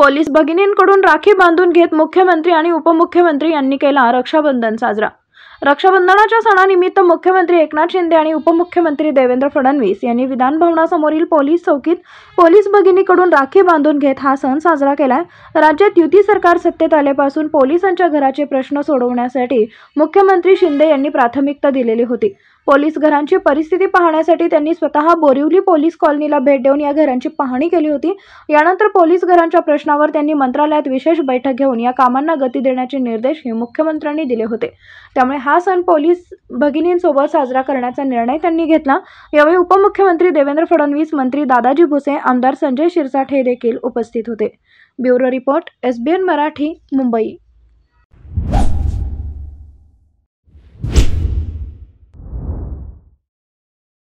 police भगिनींकडून rakhi बांधून घेत मुख्यमंत्री आणि उपमुख्यमंत्री यांनी केला रक्षाबंधन साजरा रक्षाबंधनाच्या सणानिमित्त मुख्यमंत्री एकनाथ शिंदे आणि उपमुख्यमंत्री देवेंद्र फडणवीस यांनी विधानभवनासमोरील पोलीस चौकीत पोलीस भगिनीकडून राखी बांधून घेत हा सण साजरा केलाय राज्यात युती सरकार सत्तेत आल्यापासून पोलिसांच्या घराचे प्रश्न सोडवण्यासाठी मुख्यमंत्री शिंदे यांनी प्राथमिकता दिलेली होती पोलीस घरांची परिस्थिती पाहण्यासाठी त्यांनी स्वतः बोरिवली पोलीस कॉलनीला भेट देऊन या घरांची पाहणी केली होती यानंतर पोलीस घरांच्या प्रश्नावर त्यांनी मंत्रालयात विशेष बैठक घेऊन या कामांना गती देण्याचे निर्देशही मुख्यमंत्र्यांनी दिले होते त्यामुळे हा सण पोलीस भगिनींसोबत साजरा करण्याचा निर्णय त्यांनी घेतला यावेळी उपमुख्यमंत्री देवेंद्र फडणवीस मंत्री दादाजी भुसे आमदार संजय शिरसाठ हे देखील उपस्थित होते bureau report SBN Marathi Mumbai